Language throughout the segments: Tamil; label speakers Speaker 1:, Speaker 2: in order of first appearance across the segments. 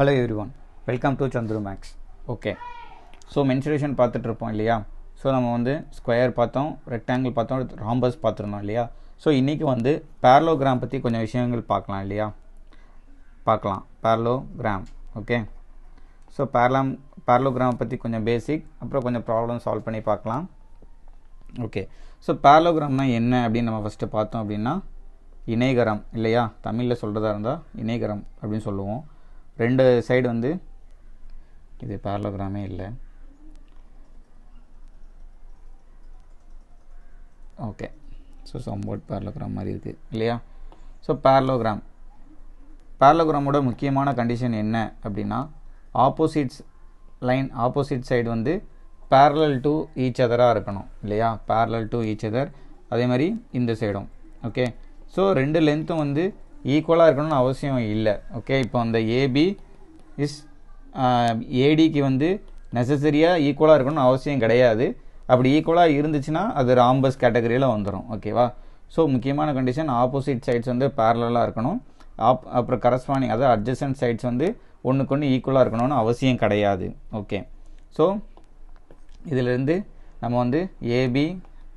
Speaker 1: Hello everyone welcome to Chandru maths okay so mensuration பார்த்துட்ருப்போம் இல்லையா ஸோ நம்ம வந்து ஸ்கொயர் பார்த்தோம் ரெக்டாங்கிள் பார்த்தோம் ராம்பஸ் பார்த்துருந்தோம் இல்லையா ஸோ இன்றைக்கி வந்து பேரலோகிராம் பற்றி கொஞ்சம் விஷயங்கள் பார்க்கலாம் இல்லையா பார்க்கலாம் பேரலோகிராம் ஓகே ஸோ பேரலாம் பேரலோகிராம் பற்றி கொஞ்சம் பேசிக் அப்புறம் கொஞ்சம் ப்ராப்ளம் சால்வ் பண்ணி பார்க்கலாம் ஓகே ஸோ பேரலோகிராம்னா என்ன அப்படின்னு நம்ம ஃபஸ்ட்டு பார்த்தோம் அப்படின்னா இணைகரம் இல்லையா தமிழில் சொல்கிறதா இருந்தால் இணைகரம் அப்படின்னு சொல்லுவோம் ரெண்டு சைடு வந்து இது பேரலோகிராமே இல்லை ஓகே ஸோ சம்போட் பேரலோகிராம் மாதிரி இருக்குது இல்லையா ஸோ பேரலோகிராம் பேரலோகிராமோட முக்கியமான கண்டிஷன் என்ன அப்படின்னா ஆப்போசிட்ஸ் லைன் ஆப்போசிட் சைடு வந்து பேரலல் டு ஈச் அதராக இருக்கணும் இல்லையா பேரலல் டு ஈச் அதர் அதே மாதிரி இந்த சைடும் ஓகே ஸோ ரெண்டு லென்த்தும் வந்து ஈக்குவலாக இருக்கணும்னு அவசியம் இல்லை ஓகே இப்போ அந்த ஏபி இஸ் ஏடிக்கு வந்து நெசசரியாக ஈக்குவலாக இருக்கணும்னு அவசியம் கிடையாது அப்படி ஈக்குவலாக இருந்துச்சுன்னா அது ராம்பஸ் கேட்டகரியில் வந்துடும் ஓகேவா ஸோ முக்கியமான கண்டிஷன் ஆப்போசிட் சைட்ஸ் வந்து பேரலாக இருக்கணும் ஆப் அப்புறம் கரஸ்பாண்டிங் அதாவது அட்ஜஸ்டன்ட் சைட்ஸ் வந்து ஒன்றுக்கு ஒன்று ஈக்குவலாக இருக்கணும்னு அவசியம் கிடையாது ஓகே ஸோ இதிலிருந்து நம்ம வந்து ஏபி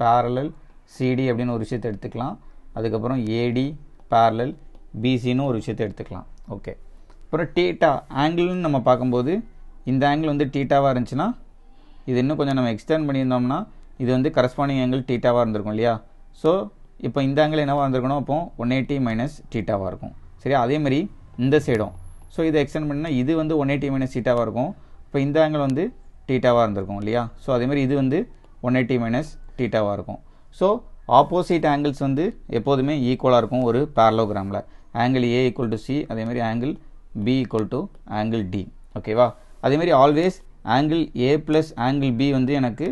Speaker 1: பேரலல் சிடி அப்படின்னு ஒரு விஷயத்தை எடுத்துக்கலாம் அதுக்கப்புறம் ஏடி பேரலல் பிசின்னு ஒரு விஷயத்தை எடுத்துக்கலாம் ஓகே அப்புறம் டீட்டா ஆங்கிள்னு நம்ம பார்க்கும்போது இந்த ஆங்கிள் வந்து டீட்டாவாக இருந்துச்சுன்னா இது இன்னும் கொஞ்சம் நம்ம எக்ஸ்டெண்ட் பண்ணியிருந்தோம்னா இது வந்து கரஸ்பாண்டிங் ஆங்கிள் டீட்டாவாக இருந்திருக்கும் இல்லையா ஸோ இப்போ இந்த ஆங்கிள் என்னவாக இருந்திருக்கணும் அப்போ ஒன் எயிட்டி மைனஸ் டீட்டாவாக இருக்கும் சரி அதேமாதிரி இந்த சைடும் ஸோ இதை எக்ஸ்டெண்ட் பண்ணால் இது வந்து ஒன் எயிட்டி மைனஸ் டீட்டாவாக இருக்கும் இப்போ இந்த ஆங்கிள் வந்து டீட்டாவாக இருந்திருக்கும் இல்லையா ஸோ அதேமாதிரி இது வந்து ஒன் எயிட்டி மைனஸ் டீட்டாவாக இருக்கும் ஸோ ஆப்போசிட் ஆங்கிள்ஸ் வந்து எப்போதுமே ஈக்குவலாக இருக்கும் ஒரு பேரலோகிராமில் angle A equal to C அதேமாதிரி angle B equal to angle D ஓகேவா அதே மாதிரி always angle A plus angle B வந்து எனக்கு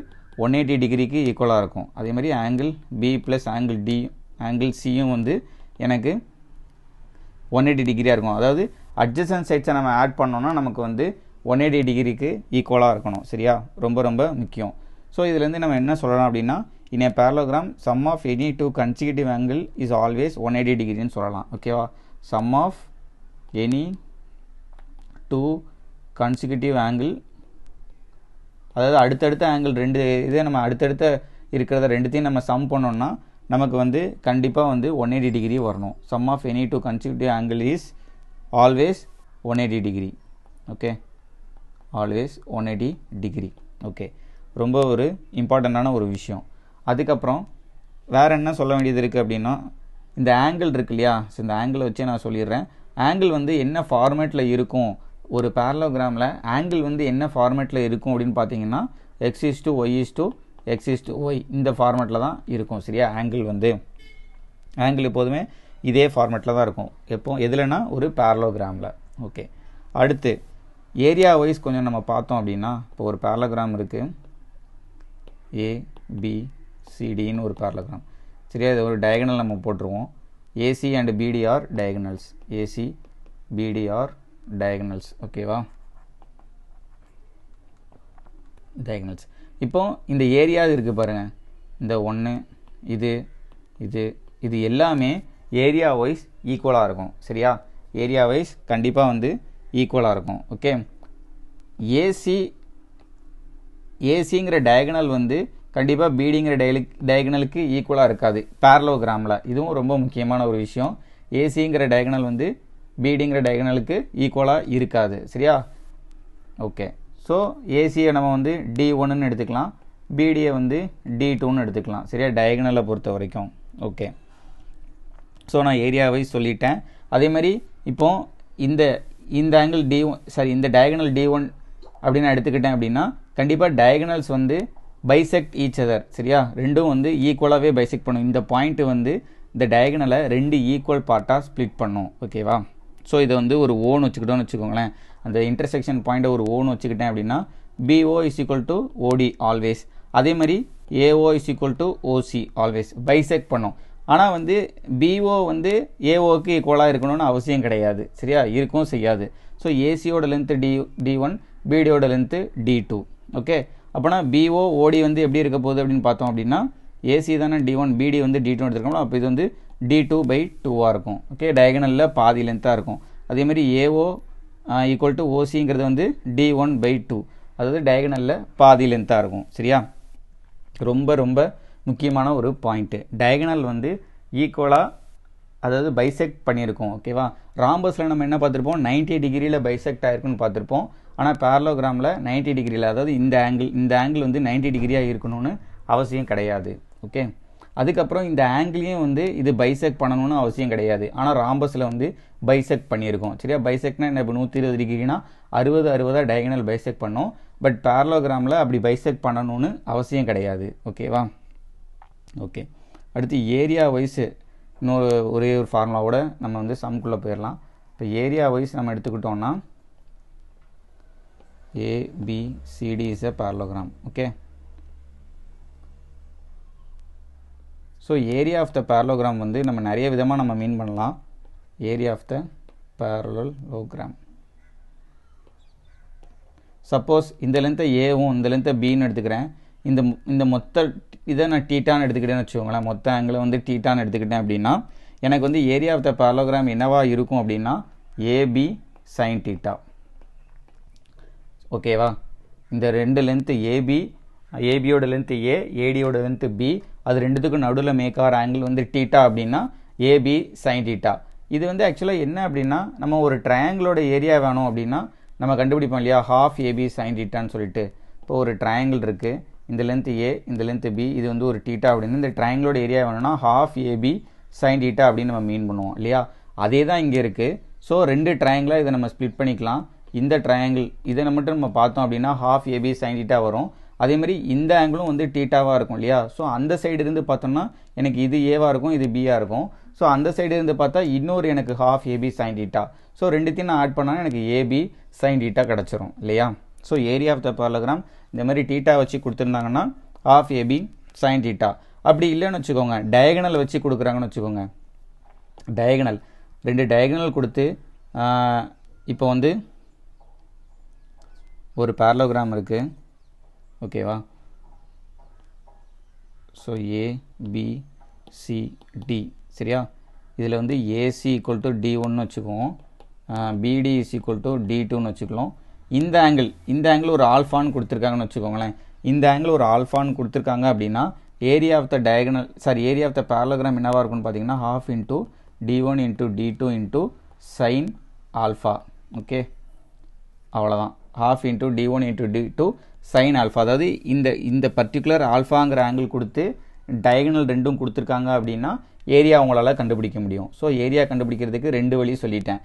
Speaker 1: ஒன் எயிட்டி டிகிரிக்கு ஈக்குவலாக இருக்கும் அதே மாதிரி angle B plus angle D angle சியும் வந்து எனக்கு ஒன் எயிட்டி டிகிரியாக இருக்கும் அதாவது அட்ஜஸ்டன் சைட்ஸை நம்ம ஆட் பண்ணோன்னா நமக்கு வந்து ஒன் எயிட்டி டிகிரிக்கு ஈக்குவலாக இருக்கணும் சரியா ரொம்ப ரொம்ப முக்கியம் ஸோ இதுலேருந்து நம்ம என்ன சொல்லலாம் அப்படின்னா in a parallelogram sum of any two consecutive angle is always one eighty டிகிரின்னு சொல்லலாம் ஓகேவா sum of any two consecutive angle அதாவது அடுத்தடுத்த ஆங்கிள் ரெண்டு இதே நம்ம அடுத்தடுத்த இருக்கிறத ரெண்டுத்தையும் நம்ம சம் பண்ணோம்னா நமக்கு வந்து கண்டிப்பாக வந்து ஒன் எயிட்டி டிகிரி வரணும் sum of any two consecutive angle is always one eighty degree okay always one eighty degree okay ரொம்ப ஒரு இம்பார்ட்டண்ட்டான ஒரு விஷயம் அதுக்கப்புறம் வேறு என்ன சொல்ல வேண்டியது இருக்குது அப்படின்னா இந்த ஆங்கிள் இருக்கு இல்லையா ஸோ இந்த ஆங்கிளை வச்சே நான் சொல்லிடுறேன் ஆங்கிள் வந்து என்ன ஃபார்மேட்டில் இருக்கும் ஒரு பேரலோகிராமில் ஆங்கிள் வந்து என்ன ஃபார்மேட்டில் இருக்கும் அப்படின்னு பார்த்தீங்கன்னா X is to Y is to X is to Y இந்த ஃபார்மேட்டில் தான் இருக்கும் சரியா ஆங்கிள் வந்து ஆங்கிள் எப்போதுமே இதே ஃபார்மேட்டில் தான் இருக்கும் எப்போ எதுலனா ஒரு பேரலோகிராமில் ஓகே அடுத்து ஏரியா வைஸ் கொஞ்சம் நம்ம பார்த்தோம் அப்படின்னா இப்போ ஒரு பேரலோகிராம் இருக்குது ஏ பி சிடின்னு ஒரு தான் சரியா இது ஒரு டயகனல் நம்ம போட்டுருவோம் AC and BD are diagonals AC BD are diagonals ஓகேவா டயகனல்ஸ் இப்போ இந்த ஏரியா இருக்குது பாருங்கள் இந்த ஒன்று இது இது இது எல்லாமே ஏரியா வைஸ் ஈக்குவலாக இருக்கும் சரியா ஏரியா வைஸ் கண்டிப்பாக வந்து ஈக்குவலாக இருக்கும் ஓகே ஏசி ஏசிங்கிற டயகனல் வந்து கண்டிப்பாக பீடிங்கிற டயலி டயகனலுக்கு ஈக்குவலாக இருக்காது பேரலோகிராமில் இதுவும் ரொம்ப முக்கியமான ஒரு விஷயம் ஏசிங்கிற டயகனல் வந்து பீடிங்கிற டயகனலுக்கு ஈக்குவலாக இருக்காது சரியா ஓகே ஸோ ஏசியை நம்ம வந்து டி ஒன்னு எடுத்துக்கலாம் பிடியை வந்து டி டூன்னு எடுத்துக்கலாம் சரியா டயகனலை பொறுத்த வரைக்கும் ஓகே ஸோ நான் ஏரியாவை சொல்லிட்டேன் அதே மாதிரி இப்போ இந்த இந்த ஆங்கிள் டி ஒன் சாரி இந்த டயகனல் டி ஒன் அப்படின்னு எடுத்துக்கிட்டேன் அப்படின்னா கண்டிப்பாக டயகனல்ஸ் வந்து பைசெக்ட் ஈச் அதர் சரியா ரெண்டும் வந்து ஈக்குவலாகவே பைசெக்ட் பண்ணும் இந்த பாயிண்ட்டு வந்து இந்த டயகனலை ரெண்டு ஈக்குவல் பார்ட்டாக ஸ்ப்ளிட் பண்ணும் ஓகேவா ஸோ இதை வந்து ஒரு ஓன் வச்சுக்கிட்டோன்னு வச்சுக்கோங்களேன் அந்த இன்டர்செக்ஷன் பாயிண்ட்டை ஒரு ஓன் வச்சுக்கிட்டேன் அப்படின்னா BO is equal to OD always அதே மாதிரி AO is equal to OC always bisect பண்ணும் ஆனால் வந்து பிஓ வந்து ஏஓக்கு ஈக்குவலாக இருக்கணும்னு அவசியம் கிடையாது சரியா இருக்கும் செய்யாது ஸோ ஏசியோட லென்த்து டி டி ஒன் பிடியோட லென்த்து டி டூ ஓகே அப்போனா பிஓ ஓடி வந்து எப்படி இருக்க போகுது அப்படின்னு பார்த்தோம் அப்படின்னா ஏசி தானே டி ஒன் பிடி வந்து டி டூ எடுத்துருக்கோம் அப்போ இது வந்து டி டூ பை டூவாக இருக்கும் ஓகே டயகனலில் பாதி லென்த்தாக இருக்கும் அதேமாதிரி ஏஓ ஈக்குவல் டு ஓசிங்கிறது வந்து டி ஒன் பை டூ அதாவது டயகனலில் பாதி லென்த்தாக இருக்கும் சரியா ரொம்ப ரொம்ப முக்கியமான ஒரு பாயிண்ட்டு டயகனல் வந்து ஈக்குவலாக அதாவது பைசெக்ட் பண்ணியிருக்கோம் ஓகேவா ராம்பஸில் நம்ம என்ன பார்த்துருப்போம் நைன்ட்டி டிகிரியில் பைசெக்ட் ஆகிருக்குன்னு பார்த்துருப்போம் ஆனால் பேரலோகிராமில் நைன்டி டிகிரியில் அதாவது இந்த ஆங்கிள் இந்த ஆங்கிள் வந்து நைன்டி டிகிரியாக இருக்கணும்னு அவசியம் கிடையாது ஓகே அதுக்கப்புறம் இந்த ஆங்கிளையும் வந்து இது பைசெக் பண்ணணும்னு அவசியம் கிடையாது ஆனால் ராம்பஸில் வந்து பைசெக் பண்ணியிருக்கோம் சரியா பைசெக்னா என்ன இப்போ நூற்றி இருபது டிகிரினா அறுபது அறுபதாக டயகனல் பைசெக் பண்ணோம் பட் பேரலோகிராமில் அப்படி பைசெக் பண்ணணும்னு அவசியம் கிடையாது ஓகேவா ஓகே அடுத்து ஏரியா வைஸ் இன்னொரு ஒரே ஒரு ஃபார்முலாவோட நம்ம வந்து சம்குள்ளே போயிடலாம் இப்போ ஏரியா வைஸ் நம்ம எடுத்துக்கிட்டோம்னா A, B, C, D is a parallelogram. Okay. So area of the parallelogram வந்து நம்ம நிறைய விதமாக நம்ம மீன் பண்ணலாம் area of the parallelogram. Suppose இந்த லென்த்தை ஏவும் இந்த லென்த்தை பின்னு எடுத்துக்கிறேன் இந்த இந்த மொத்த இதை நான் டீட்டான்னு எடுத்துக்கிட்டேன்னு வச்சுக்கோங்களேன் மொத்த ஆங்கிள் வந்து டீட்டான்னு எடுத்துக்கிட்டேன் அப்படின்னா எனக்கு வந்து ஏரியா ஆஃப் த பேரலோகிராம் என்னவாக இருக்கும் அப்படின்னா ஏபி சைன் டீட்டா ஓகேவா இந்த ரெண்டு லென்த்து ஏபி ஏபியோட லென்த்து ஏ ஏடியோட லென்த்து பி அது ரெண்டுத்துக்கும் நடுவில் மேக்கார் ஆங்கிள் வந்து டீட்டா அப்படின்னா ஏபி சைன் டீட்டா இது வந்து ஆக்சுவலாக என்ன அப்படின்னா நம்ம ஒரு ட்ரையாங்கிளோட ஏரியா வேணும் அப்படின்னா நம்ம கண்டுபிடிப்போம் இல்லையா ஹாஃப் ஏபி சைன் டீட்டான்னு சொல்லிட்டு இப்போ ஒரு ட்ரையாங்கிள் இருக்குது இந்த லென்த்து ஏ இந்த லென்த்து பி இது வந்து ஒரு டீட்டா அப்படின்னு இந்த ட்ரையாங்கிளோட ஏரியா வேணும்னா ஹாஃப் ஏபி சைன் டீட்டா அப்படின்னு நம்ம மீன் பண்ணுவோம் இல்லையா அதே தான் இங்கே இருக்குது ஸோ ரெண்டு ட்ரையாங்கிளாக இதை நம்ம ஸ்ப்ளிட் பண்ணிக்கலாம் இந்த ட்ரையாங்கிள் இதை மட்டும் நம்ம பார்த்தோம் அப்படின்னா ஹாஃப் ஏபி சைன் டீட்டா வரும் மாதிரி இந்த ஆங்கிளும் வந்து டீட்டாவாக இருக்கும் இல்லையா ஸோ அந்த சைடு இருந்து பார்த்தோம்னா எனக்கு இது ஏவாக இருக்கும் இது பியாக இருக்கும் ஸோ அந்த சைடு இருந்து பார்த்தா இன்னொரு எனக்கு half AB sine theta so ரெண்டுத்தையும் நான் ஆட் பண்ணால் எனக்கு ஏபி சைன் டீட்டா கிடச்சிரும் இல்லையா so area of the parallelogram இந்த மாதிரி டீட்டா வச்சு கொடுத்துருந்தாங்கன்னா ஹாஃப் ஏபி சைன் டீட்டா அப்படி இல்லைன்னு வச்சுக்கோங்க டயகனல் வச்சு கொடுக்குறாங்கன்னு வச்சுக்கோங்க டயகனல் ரெண்டு டயகனல் கொடுத்து இப்போ வந்து ஒரு பேரலோகிராம் இருக்குது ஓகேவா so A B C D சரியா இதில் வந்து ஏசி ஈக்குவல் டு டி ஒன்னு வச்சுக்குவோம் பிடி இஸ் ஈக்குவல் டு டி டூன்னு வச்சுக்கலாம் இந்த ஆங்கிள் இந்த ஆங்கிள் ஒரு ஆல்ஃபான்னு கொடுத்துருக்காங்கன்னு வச்சுக்கோங்களேன் இந்த ஆங்கிள் ஒரு ஆல்ஃபான்னு கொடுத்துருக்காங்க அப்படின்னா area of the diagonal sorry area of the parallelogram என்னவாக இருக்கும்னு பார்த்தீங்கன்னா half into D one into D two into sine alpha okay அவ்வளோதான் half into D one into D two sine alpha அதாவது இந்த இந்த பர்டிகுலர் ஆல்ஃபாங்கிற ஆங்கிள் கொடுத்து டயகனல் ரெண்டும் கொடுத்துருக்காங்க அப்படின்னா ஏரியா உங்களால் கண்டுபிடிக்க முடியும் ஸோ ஏரியா கண்டுபிடிக்கிறதுக்கு ரெண்டு வழி சொல்லிட்டேன்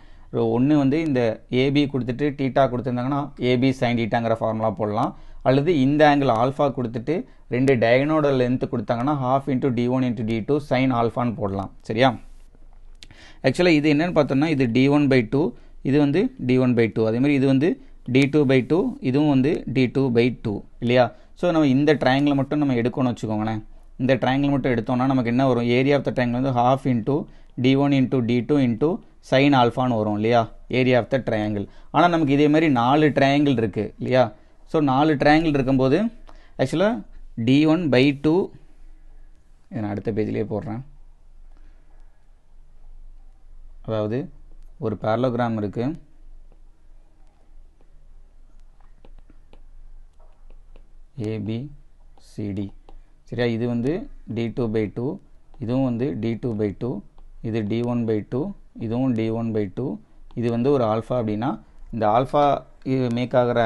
Speaker 1: ஒன்று வந்து இந்த ஏபி கொடுத்துட்டு டீட்டா கொடுத்துருந்தாங்கன்னா ஏபி சைன் டீட்டாங்கிற ஃபார்முலா போடலாம் அல்லது இந்த ஆங்கிள் ஆல்ஃபா கொடுத்துட்டு ரெண்டு டயகனோட லென்த்து கொடுத்தாங்கன்னா half into D one into D two sine ஆல்ஃபான்னு போடலாம் சரியா ஆக்சுவலாக இது என்னென்னு பார்த்தோம்னா இது டி ஒன் பை டூ இது வந்து டி ஒன் பை டூ அதேமாதிரி இது வந்து டி டூ பை டூ இதுவும் வந்து டி டூ பை டூ இல்லையா ஸோ நம்ம இந்த triangle மட்டும் நம்ம எடுக்கும் வச்சுக்கோங்களேன் இந்த triangle மட்டும் எடுத்தோம்னா நமக்கு என்ன வரும் ஏரியா ஆஃப் த triangle வந்து half into D one d2 D two alpha sine ஆல்ஃபான்னு வரும் இல்லையா ஏரியா ஆஃப் த triangle ஆனால் நமக்கு இதே மாதிரி நாலு triangle இருக்குது இல்லையா ஸோ நாலு triangle இருக்கும்போது ஆக்சுவலாக டி ஒன் பை டூ நான் அடுத்த பேஜ்லேயே போடுறேன் அதாவது ஒரு பேரலோகிராம் இருக்குது ஏபி சிடி சரியா இது வந்து டி டூ பை டூ இதுவும் வந்து டி டூ பை டூ இது டி ஒன் பை டூ இதுவும் டி ஒன் பை டூ இது வந்து ஒரு ஆல்ஃபா அப்படின்னா இந்த ஆல்ஃபா இது மேக் ஆகிற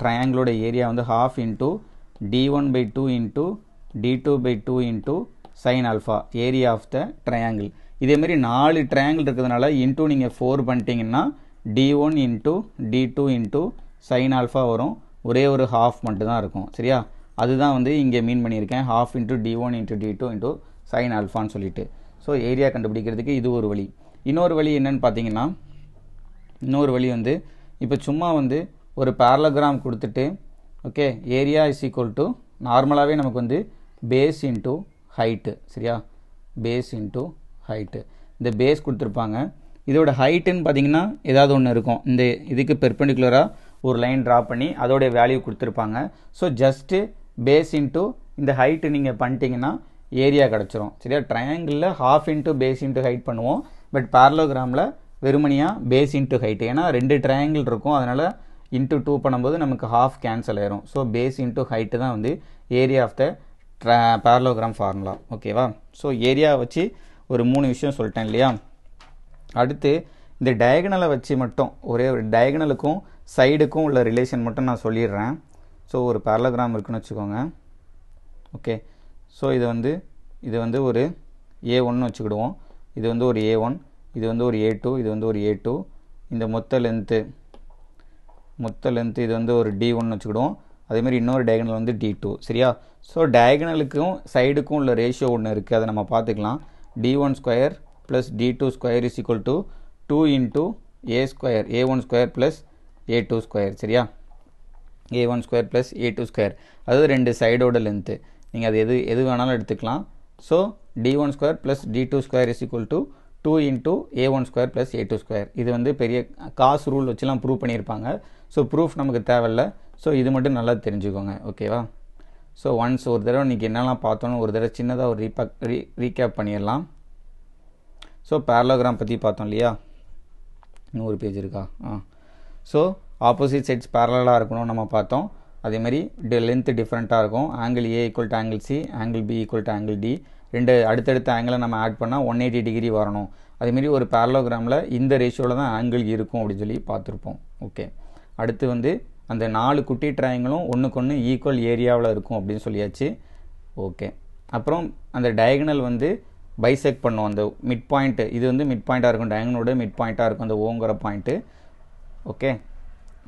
Speaker 1: ட்ரையாங்கிளோட ஏரியா வந்து half into D one by two D2 D two by two alpha sine alpha area of the triangle இதேமாரி நாலு ட்ரையாங்கிள் இருக்கிறதுனால இன்ட்டு நீங்கள் ஃபோர் பண்ணிட்டீங்கன்னா D one into D two into sine alpha வரும் ஒரே ஒரு ஹாஃப் மட்டும்தான் இருக்கும் சரியா அதுதான் வந்து இங்கே மீன் பண்ணியிருக்கேன் half into D one into D two into sine அல்ஃபான்னு சொல்லிட்டு ஸோ ஏரியா கண்டுபிடிக்கிறதுக்கு இது ஒரு வழி இன்னொரு வழி என்னன்னு பார்த்தீங்கன்னா இன்னொரு வழி வந்து இப்போ சும்மா வந்து ஒரு பேரலகிராம் கொடுத்துட்டு okay area is equal to நார்மலாகவே நமக்கு வந்து பேஸ் இன்ட்டு ஹைட்டு சரியா பேஸ் இன்ட்டு ஹைட்டு இந்த பேஸ் கொடுத்துருப்பாங்க இதோட ஹைட்டுன்னு பார்த்தீங்கன்னா ஏதாவது ஒன்று இருக்கும் இந்த இதுக்கு பெர்பெண்டிகுலராக ஒரு லைன் ட்ரா பண்ணி அதோடைய வேல்யூ கொடுத்துருப்பாங்க ஸோ ஜஸ்ட்டு பேஸ் இன்ட்டு இந்த ஹைட்டு நீங்கள் பண்ணிட்டீங்கன்னா ஏரியா கிடச்சிரும் சரியா ட்ரையாங்கிளில் half into base into height பண்ணுவோம் பட் பேரலோகிராமில் வெறுமனியாக பேஸ் இன்ட்டு ஹைட்டு ஏன்னா ரெண்டு ட்ரையாங்கிள் இருக்கும் அதனால் இன்ட்டு டூ பண்ணும்போது நமக்கு ஹாஃப் கேன்சல் ஆயிரும் ஸோ பேஸ் இன்ட்டு ஹைட்டு தான் வந்து ஏரியா ஆஃப் த ட்ரா பேரலோகிராம் ஃபார்முலா ஓகேவா ஸோ ஏரியா வச்சு ஒரு மூணு விஷயம் சொல்லிட்டேன் இல்லையா அடுத்து இந்த டயகனலை வச்சு மட்டும் ஒரே ஒரு டயகனலுக்கும் சைடுக்கும் உள்ள ரிலேஷன் மட்டும் நான் சொல்லிடுறேன் ஸோ ஒரு பேரலகிராம் இருக்குன்னு வச்சுக்கோங்க ஓகே ஸோ இது வந்து இது வந்து ஒரு ஏ ஒன்னு வச்சுக்கிடுவோம் இது வந்து ஒரு ஏ ஒன் இது வந்து ஒரு ஏ டூ இது வந்து ஒரு ஏ டூ இந்த மொத்த லென்த்து மொத்த லென்த்து இது வந்து ஒரு டி ஒன்னு வச்சுக்கிடுவோம் அதேமாதிரி இன்னொரு டயகனல் வந்து டி டூ சரியா ஸோ டயகனலுக்கும் சைடுக்கும் உள்ள ரேஷியோ ஒன்று இருக்குது அதை நம்ம பார்த்துக்கலாம் D one square plus D two square is equal to two into A square A one square plus A two square சரியா A one square plus A two square அதாவது ரெண்டு சைடோட லென்த்து நீங்கள் அது எது எது வேணாலும் எடுத்துக்கலாம் so D one square plus D two square is equal to two into A one square plus A two square இது வந்து பெரிய காசு ரூல் வச்சுலாம் ப்ரூவ் பண்ணியிருப்பாங்க ஸோ ப்ரூஃப் நமக்கு தேவையில்ல ஸோ இது மட்டும் நல்லா தெரிஞ்சுக்கோங்க ஓகேவா ஸோ ஒன்ஸ் ஒரு தடவை இன்றைக்கி என்னெல்லாம் பார்த்தோன்னு ஒரு தடவை சின்னதாக ஒரு ரீபேக் ரீ ரீகேப் பண்ணிடலாம் ஸோ பேரலோகிராம் பற்றி பார்த்தோம் இல்லையா நூறு பேஜ் இருக்கா ஆ ஸோ ஆப்போசிட் சைட்ஸ் பேரலாக இருக்கணும் நம்ம பார்த்தோம் அதேமாதிரி லென்த்து டிஃப்ரெண்ட்டாக இருக்கும் angle A equal to angle C angle B equal to angle D ரெண்டு அடுத்தடுத்த ஆங்கிளை நம்ம ஆட் பண்ணால் ஒன் எயிட்டி டிகிரி வரணும் அதேமாரி ஒரு பேரலோகிராமில் இந்த ரேஷியோவில் தான் ஆங்கிள் இருக்கும் அப்படின்னு சொல்லி பார்த்துருப்போம் ஓகே அடுத்து வந்து அந்த நாலு குட்டி ட்ராயங்களும் ஒன்றுக்கொன்று ஈக்குவல் ஏரியாவில் இருக்கும் அப்படின்னு சொல்லியாச்சு ஓகே அப்புறம் அந்த டயகனல் வந்து பைசெக் பண்ணும் அந்த மிட் பாயிண்ட்டு இது வந்து மிட் பாயிண்ட்டாக இருக்கும் டயகனோட மிட் பாயிண்ட்டாக இருக்கும் அந்த ஓங்கிற பாயிண்ட்டு ஓகே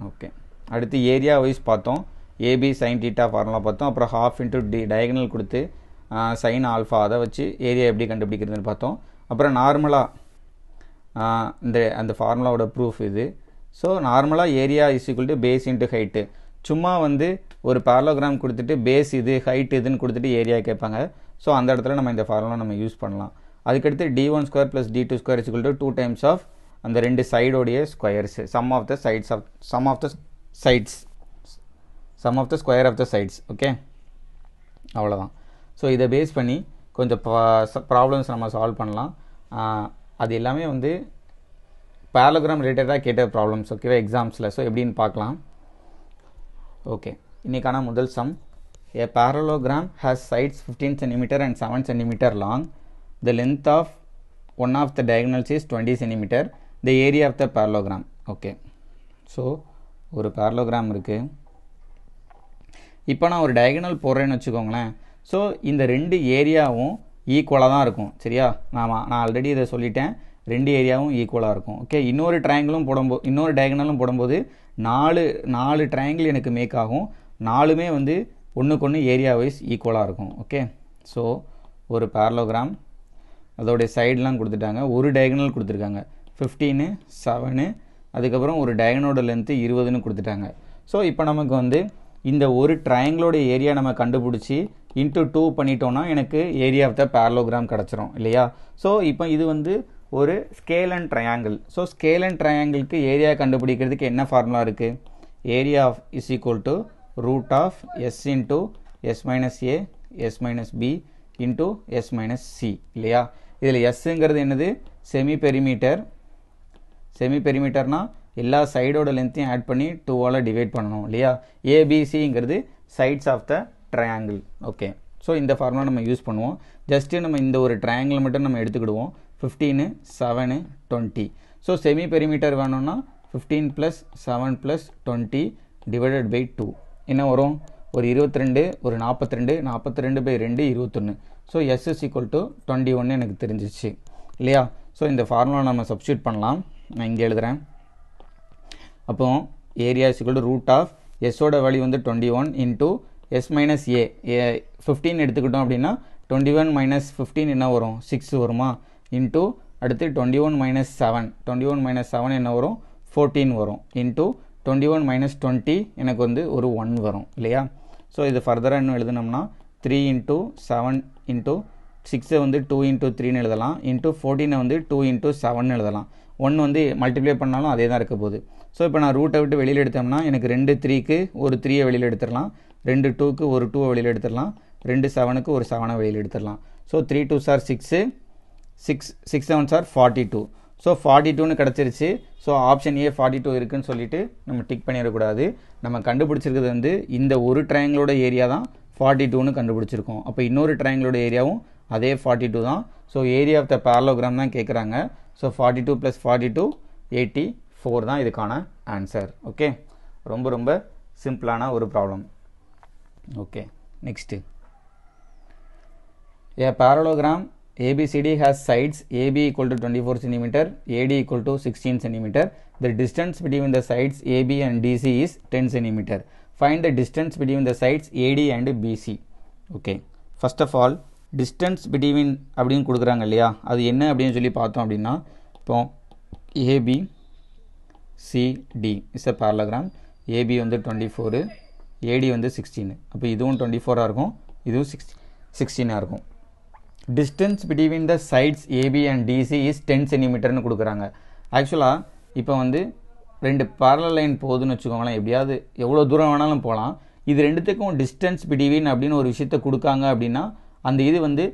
Speaker 1: ஓகே அடுத்து ஏரியா வைஸ் பார்த்தோம் ஏபி சைன் டீட்டா ஃபார்முலா பார்த்தோம் அப்புறம் ஹாஃப் இன்ட்டு டி டயகனல் கொடுத்து சைன் ஆல்ஃபா அதை வச்சு ஏரியா எப்படி கண்டுபிடிக்கிறதுன்னு பார்த்தோம் அப்புறம் நார்மலாக இந்த அந்த ஃபார்முலாவோட ப்ரூஃப் இது ஸோ நார்மலாக area is equal to base into height சும்மா வந்து ஒரு பேரலோகிராம் கொடுத்துட்டு பேஸ் இது ஹைட் இதுன்னு கொடுத்துட்டு ஏரியா கேட்பாங்க ஸோ அந்த இடத்துல நம்ம இந்த ஃபார்முலா நம்ம யூஸ் பண்ணலாம் அதுக்கடுத்து D one square plus D two square is to two times of அந்த ரெண்டு சைடோடைய squares sum of the sides of sum of the sides sum of the square of the sides okay அவ்வளோதான் ஸோ இதை பேஸ் பண்ணி கொஞ்சம் ப்ராப்ளம்ஸ் நம்ம சால்வ் பண்ணலாம் அது எல்லாமே வந்து பேலோகிராம் ரிலேட்டடாக கேட்ட ப்ராப்ளம்ஸ் ஓகேவா எக்ஸாம்ஸில் ஸோ எப்படின்னு பார்க்கலாம் ஓகே இன்றைக்கான முதல் sum a parallelogram has sides fifteen centimetre and seven centimetre long the length of one of the diagonals is twenty centimetre the area of the parallelogram okay so ஒரு பேரலோகிராம் இருக்குது இப்போ நான் ஒரு டயகனல் போடுறேன்னு வச்சுக்கோங்களேன் ஸோ இந்த ரெண்டு ஏரியாவும் ஈக்குவலாக தான் இருக்கும் சரியா நான் நான் ஆல்ரெடி இதை சொல்லிட்டேன் ரெண்டு ஏரியாவும் ஈக்குவலாக இருக்கும் ஓகே இன்னொரு ட்ரையாங்கிளும் போடும்போது இன்னொரு டயகனலும் போடும்போது நாலு நாலு ட்ரையாங்கிள் எனக்கு மேக் ஆகும் நாலுமே வந்து ஒன்றுக்கு ஒன்று ஏரியா வைஸ் ஈக்குவலாக இருக்கும் ஓகே ஸோ ஒரு பேரலோகிராம் அதோடைய சைடெலாம் கொடுத்துட்டாங்க ஒரு டயகனல் கொடுத்துருக்காங்க ஃபிஃப்டீனு செவனு அதுக்கப்புறம் ஒரு டயகனோட லென்த்து இருபதுன்னு கொடுத்துட்டாங்க ஸோ இப்போ நமக்கு வந்து இந்த ஒரு ட்ரையாங்கிளோட ஏரியா நம்ம கண்டுபிடிச்சி இன்ட்டு டூ பண்ணிட்டோன்னா எனக்கு ஏரியா ஆஃப் த பேரலோகிராம் கிடச்சிரும் இல்லையா ஸோ இப்போ இது வந்து ஒரு scale and triangle so scale and ட்ரையாங்கிளுக்கு ஏரியா கண்டுபிடிக்கிறதுக்கு என்ன ஃபார்முலா இருக்குது area of is equal to root of S into S minus A S minus B into S minus C இல்லையா இதில் எஸ்ஸுங்கிறது என்னது செமி பெரிமீட்டர் செமி பெரிமீட்டர்னால் எல்லா சைடோட லென்த்தையும் ஆட் பண்ணி டூவால் டிவைட் பண்ணணும் இல்லையா ஏபிசிங்கிறது sides of the triangle okay so இந்த ஃபார்முலா நம்ம யூஸ் பண்ணுவோம் ஜஸ்ட்டு நம்ம இந்த ஒரு ட்ரையாங்கிள் மட்டும் நம்ம எடுத்துக்கிடுவோம் fifteen seven twenty so semi perimeter வேணும்னா fifteen plus seven plus twenty divided by two என்ன வரும் ஒரு இருபத்தி ரெண்டு ஒரு நாற்பத்தி ரெண்டு நாற்பத்தி ரெண்டு பை ரெண்டு இருபத்தொன்று so S S equal to twenty ஒன்று எனக்கு தெரிஞ்சிச்சு இல்லையா ஸோ இந்த ஃபார்முலா நம்ம சப்ஸ்டியூட் பண்ணலாம் நான் இங்கே எழுதுகிறேன் அப்போ area is equal to root of எஸ்ஸோட வழி வந்து twenty one into S minus A fifteen எடுத்துக்கிட்டோம் அப்படின்னா டுவெண்ட்டி ஒன் மைனஸ் ஃபிஃப்டீன் என்ன வரும் சிக்ஸ் வருமா இன்டூ அடுத்து twenty one minus seven twenty one minus seven என்ன வரும் ஃபோர்டீன் வரும் into twenty one minus twenty எனக்கு வந்து ஒரு ஒன் வரும் இல்லையா ஸோ இது ஃபர்தராக இன்னும் எழுதுனோம்னா த்ரீ இன்ட்டு செவன் இன்ட்டு சிக்ஸை வந்து டூ இன்ட்டு த்ரீன்னு எழுதலாம் இன்ட்டு ஃபோர்டீனை வந்து டூ இன்ட்டு செவன் எழுதலாம் ஒன்று வந்து மல்டிப்ளை பண்ணாலும் அதே தான் இருக்க போகுது ஸோ இப்போ நான் ரூட்டை விட்டு வெளியில் எடுத்தோம்னா எனக்கு ரெண்டு த்ரீக்கு ஒரு த்ரீயை வெளியில் எடுத்துடலாம் ரெண்டு டூக்கு ஒரு டூவை வெளியில் எடுத்துடலாம் ரெண்டு செவனுக்கு ஒரு செவனை வெளியில் எடுத்துடலாம் so three two sir six six six seven sir forty two so forty டூன்னு கிடச்சிருச்சு so option A forty two இருக்குன்னு சொல்லிட்டு நம்ம டிக் பண்ணிடக்கூடாது நம்ம கண்டுபிடிச்சிருக்கிறது வந்து இந்த ஒரு ட்ரையாங்கிளோட ஏரியா தான் ஃபார்ட்டி டூன்னு கண்டுபிடிச்சிருக்கோம் அப்போ இன்னொரு ட்ரையாங்கிளோட ஏரியாவும் அதே ஃபார்ட்டி டூ தான் so area of the parallelogram தான் கேட்குறாங்க so forty two plus forty two eighty four தான் இதுக்கான ஆன்சர் ஓகே ரொம்ப ரொம்ப சிம்பிளான ஒரு problem okay next a parallelogram ABCD has sides AB equal to 24 cm, AD equal to 16 cm. The distance between the sides AB and DC is 10 cm. Find the distance between the sides AD and BC. Okay. First of all, distance between அப்படின்னு கொடுக்குறாங்க இல்லையா அது என்ன அப்படின்னு சொல்லி பார்த்தோம் அப்படின்னா இப்போ AB CD is a parallelogram AB வந்து டுவெண்ட்டி ஃபோரு ஏடி வந்து சிக்ஸ்டீனு அப்போ இதுவும் டுவெண்ட்டி ஃபோராக இருக்கும் இதுவும் சிக்ஸ் சிக்ஸ்டீனாக இருக்கும் distance between the sides AB and DC is ten சென்டிமீட்டர்னு கொடுக்குறாங்க ஆக்சுவலாக இப்போ வந்து ரெண்டு பேரல லைன் போகுதுன்னு வச்சுக்கோங்களேன் எப்படியாவது எவ்வளோ தூரம் வேணாலும் போகலாம் இது ரெண்டுத்துக்கும் டிஸ்டன்ஸ் பிடிவின் அப்படின்னு ஒரு விஷயத்த கொடுக்காங்க அப்படின்னா அந்த இது வந்து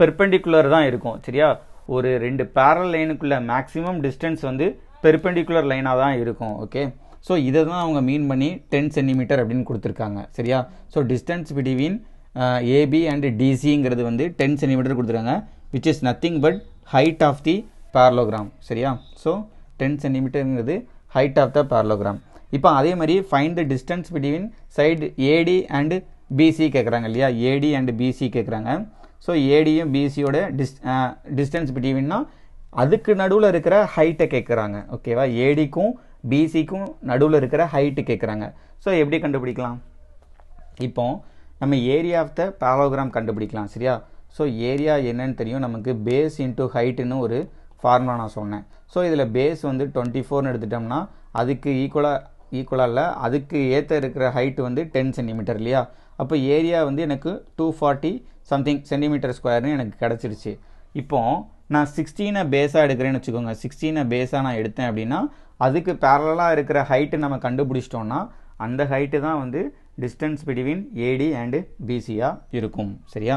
Speaker 1: பெர்பெண்டிகுலர் தான் இருக்கும் சரியா ஒரு ரெண்டு பேரல் லைனுக்குள்ளே மேக்ஸிமம் டிஸ்டன்ஸ் வந்து பெர்பெண்டிகுலர் லைனாக தான் இருக்கும் ஓகே ஸோ இதை தான் அவங்க மீன் பண்ணி டென் சென்டிமீட்டர் அப்படின்னு கொடுத்துருக்காங்க சரியா so distance between AB and டிசிங்கிறது வந்து டென் சென்டிமீட்டர் கொடுத்துருக்காங்க which is nothing but height of the parallelogram சரியா ஸோ டென் சென்டிமீட்டருங்கிறது ஹைட் ஆஃப் த பேரலோகிராம் இப்போ அதே மாதிரி find the distance between side AD and BC கேட்குறாங்க இல்லையா ஏடி அண்ட் பிசி கேட்குறாங்க ஸோ ஏடியும் பிசியோட டிஸ் டிஸ்டன்ஸ் பிட்வீன்னா அதுக்கு நடுவில் இருக்கிற ஹைட்டை கேட்குறாங்க ஓகேவா ஏடிக்கும் பிசிக்கும் நடுவில் இருக்கிற ஹைட்டு கேட்குறாங்க ஸோ எப்படி கண்டுபிடிக்கலாம் இப்போ நம்ம ஏரியா ஆஃப் த பேலோகிராம் கண்டுபிடிக்கலாம் சரியா ஸோ ஏரியா என்னன்னு தெரியும் நமக்கு பேஸ் இன்ட்டு ஹைட்டுன்னு ஒரு ஃபார்முலா நான் சொன்னேன் ஸோ இதில் பேஸ் வந்து டுவெண்ட்டி ஃபோர்னு எடுத்துட்டோம்னா அதுக்கு ஈக்குவலாக ஈக்குவலாக இல்லை அதுக்கு ஏற்ற இருக்கிற ஹைட்டு வந்து டென் சென்டிமீட்டர் இல்லையா அப்போ ஏரியா வந்து எனக்கு டூ ஃபார்ட்டி சம்திங் சென்டிமீட்டர் ஸ்கொயர்னு எனக்கு கிடச்சிருச்சு இப்போது நான் சிக்ஸ்டீனை பேஸாக எடுக்கிறேன்னு வச்சுக்கோங்க சிக்ஸ்டீனை பேஸாக நான் எடுத்தேன் அப்படின்னா அதுக்கு பேரலாக இருக்கிற ஹைட்டு நம்ம கண்டுபிடிச்சிட்டோன்னா அந்த ஹைட்டு தான் வந்து டிஸ்டன்ஸ் பிட்வீன் ஏடி அண்டு பிசியாக இருக்கும் சரியா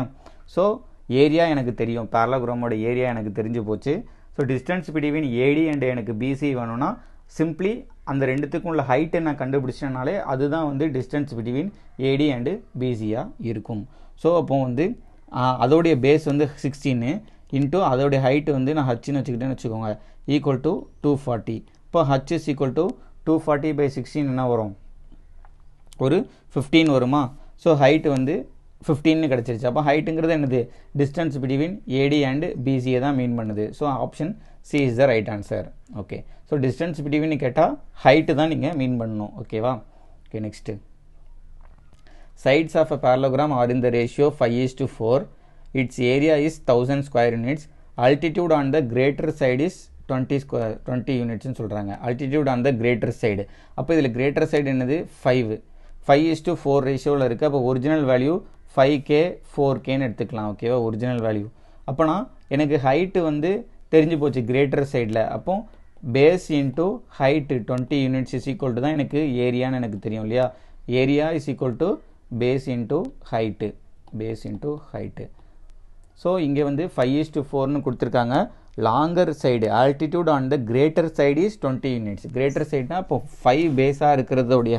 Speaker 1: ஸோ ஏரியா எனக்கு தெரியும் பேரலாகிராமோட ஏரியா எனக்கு தெரிஞ்சு போச்சு so distance between AD and எனக்கு பிசி வேணும்னா சிம்ப்ளி அந்த ரெண்டுத்துக்கும் உள்ள ஹைட்டை நான் கண்டுபிடிச்சேனாலே அதுதான் வந்து டிஸ்டன்ஸ் பிட்வீன் ஏடி அண்டு பிசியாக இருக்கும் ஸோ அப்போது வந்து அதோடைய பேஸ் வந்து சிக்ஸ்டீனு இன்ட்டு அதோடைய ஹைட்டு வந்து நான் ஹச்சுன்னு வச்சுக்கிட்டேன்னு வச்சுக்கோங்க ஈக்குவல் டு டூ ஃபார்ட்டி இப்போ h is equal to two forty by sixteen என்ன வரும் ஒரு ஃபிஃப்டீன் வருமா ஸோ ஹைட்டு வந்து ஃபிஃப்டீன்னு கிடச்சிருச்சு அப்போ ஹைட்டுங்கிறது என்னது டிஸ்டன்ஸ் பிட்வீன் ஏடி அண்டு பிசியை தான் மீன் பண்ணுது so option C is the right answer okay so distance between கேட்டால் ஹைட்டு தான் நீங்கள் மீன் பண்ணணும் ஓகேவா okay next sides of a parallelogram are in the ratio five is to four its area is thousand square units altitude on the greater side is twenty square twenty யூனிட்ஸ்னு சொல்கிறாங்க altitude on the greater side அப்போ இதில் கிரேட்டர் சைடு என்னது five five is to four ரேஷியோவில் இருக்குது அப்போ original value five K four கேன்னு எடுத்துக்கலாம் ஓகேவா ஒரிஜினல் வேல்யூ அப்போனா எனக்கு ஹைட்டு வந்து தெரிஞ்சு போச்சு கிரேட்டர் சைடில் அப்போ base into height twenty units is equal to தான் எனக்கு ஏரியான்னு எனக்கு தெரியும் இல்லையா area is equal to base into height base into height so இங்கே வந்து ஃபைவ் இஸ் டு ஃபோர்னு கொடுத்துருக்காங்க longer side altitude on the greater side is twenty units greater சைடுனா இப்போ ஃபைவ் பேஸாக இருக்கிறதோடைய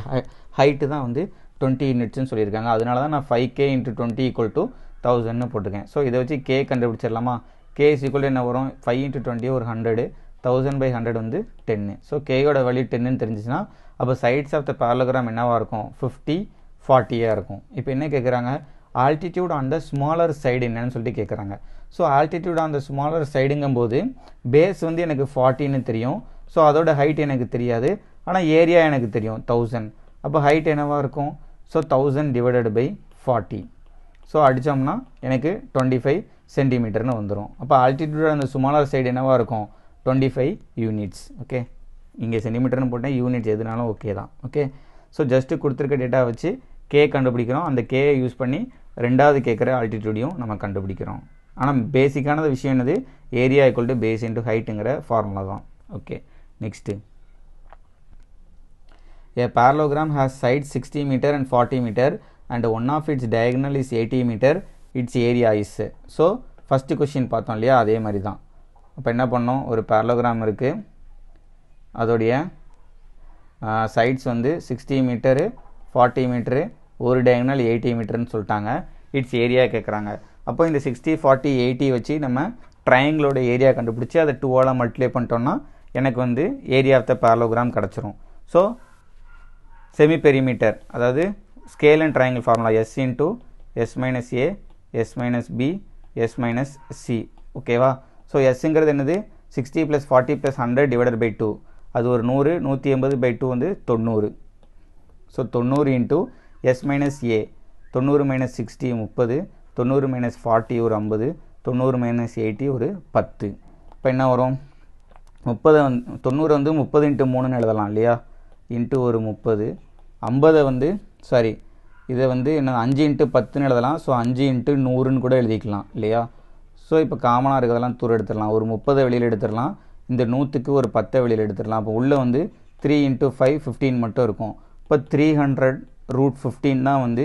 Speaker 1: ஹைட்டு தான் வந்து டுவெண்ட்டி யூனிட்ஸ்னு சொல்லியிருக்காங்க அதனால தான் நான் five K into twenty equal to தௌசண்ட்னு போட்டிருக்கேன் ஸோ இதை வச்சு கே கண்டுபிடிச்சிடலாமா கே இக்குவல் என்ன வரும் ஃபைவ் இன்ட்டு டுவெண்ட்டி ஒரு ஹண்ட்ரடு தௌசண்ட் பை ஹண்ட்ரட் வந்து டென்னு ஸோ கேயோட வழி டென்னுன்னு தெரிஞ்சிச்சுன்னா அப்போ சைட்ஸ் ஆஃப் த பேரலோகிராம் என்னவாக இருக்கும் ஃபிஃப்டி ஃபார்ட்டியாக இருக்கும் இப்போ என்ன கேட்குறாங்க altitude on the smaller side என்னன்னு சொல்லிட்டு கேட்குறாங்க so altitude on the smaller சைடுங்கும்போது பேஸ் வந்து எனக்கு ஃபார்ட்டின்னு தெரியும் ஸோ அதோட ஹைட் எனக்கு தெரியாது ஆனால் ஏரியா எனக்கு தெரியும் தௌசண்ட் அப்போ ஹைட் என்னவாக இருக்கும் so thousand divided by forty so அடித்தோம்னா எனக்கு டுவெண்ட்டி ஃபைவ் சென்டிமீட்டர்னு வந்துடும் அப்போ ஆல்டிடியூட் அந்த சுமாலர் சைடு என்னவாக இருக்கும் டுவெண்ட்டி ஃபைவ் யூனிட்ஸ் ஓகே இங்கே சென்டிமீட்டர்னு போட்டால் யூனிட்ஸ் எதுனாலும் ஓகே தான் ஓகே ஸோ ஜஸ்ட்டு கொடுத்துருக்க டேட்டா வச்சு கே கண்டுபிடிக்கிறோம் அந்த கேயை யூஸ் பண்ணி ரெண்டாவது கேட்குற ஆல்டிடியூடையும் நம்ம கண்டுபிடிக்கிறோம் ஆனால் பேசிக்கானது விஷயம் என்னது area equal to base into ஹைட்டுங்கிற ஃபார்முலா தான் okay next a parallelogram has side sixty metre and forty metre and one of its diagonal is eighty metre its area is so first question பார்த்தோம் இல்லையா அதே மாதிரி தான் அப்போ என்ன பண்ணோம் ஒரு பேரலோகிராம் இருக்குது அதோடைய சைட்ஸ் வந்து சிக்ஸ்டி மீட்டரு ஃபார்ட்டி மீட்ரு ஒரு டயங்கனல் எயிட்டி மீட்டர்னு சொல்லிட்டாங்க இட்ஸ் ஏரியா கேட்குறாங்க அப்போ இந்த சிக்ஸ்டி ஃபார்ட்டி எயிட்டி வச்சு நம்ம ட்ரையங்கிளோட ஏரியா கண்டுபிடிச்சி அதை டூவால் மல்டிப்ளை பண்ணிட்டோம்னா எனக்கு வந்து ஏரியா ஆஃப் த பேரலோகிராம் கிடச்சிரும் ஸோ செமி பெரிமீட்டர் அதாவது scale and triangle formula S two S minus A S minus B S minus C ஓகேவா ஸோ எஸ்ஸுங்கிறது என்னது sixty plus forty plus hundred divided by two அது ஒரு நூறு நூற்றி எண்பது பை டூ வந்து தொண்ணூறு ஸோ தொண்ணூறு இன்ட்டு எஸ் மைனஸ் ஏ தொண்ணூறு மைனஸ் சிக்ஸ்டி முப்பது தொண்ணூறு மைனஸ் ஃபார்ட்டி ஒரு ஐம்பது தொண்ணூறு மைனஸ் எயிட்டி ஒரு பத்து இப்போ என்ன வரும் முப்பதை வந்து தொண்ணூறு வந்து முப்பது இன்ட்டு மூணுன்னு எழுதலாம் இல்லையா இன்ட்டு ஒரு முப்பது ஐம்பதை வந்து சாரி இதை வந்து என்ன அஞ்சு இன்ட்டு பத்துன்னு எழுதலாம் ஸோ அஞ்சு இன்ட்டு நூறுன்னு கூட எழுதிக்கலாம் இல்லையா ஸோ இப்போ காமனாக இருக்கிறதெல்லாம் தூர் எடுத்துடலாம் ஒரு முப்பதை வெளியில் எடுத்துடலாம் இந்த நூற்றுக்கு ஒரு பத்தை வெளியில் எடுத்துடலாம் அப்போ உள்ளே வந்து த்ரீ இன்ட்டு ஃபைவ் ஃபிஃப்டீன் மட்டும் இருக்கும் இப்போ த்ரீ ஹண்ட்ரட் ரூட் ஃபிஃப்டீன் தான் வந்து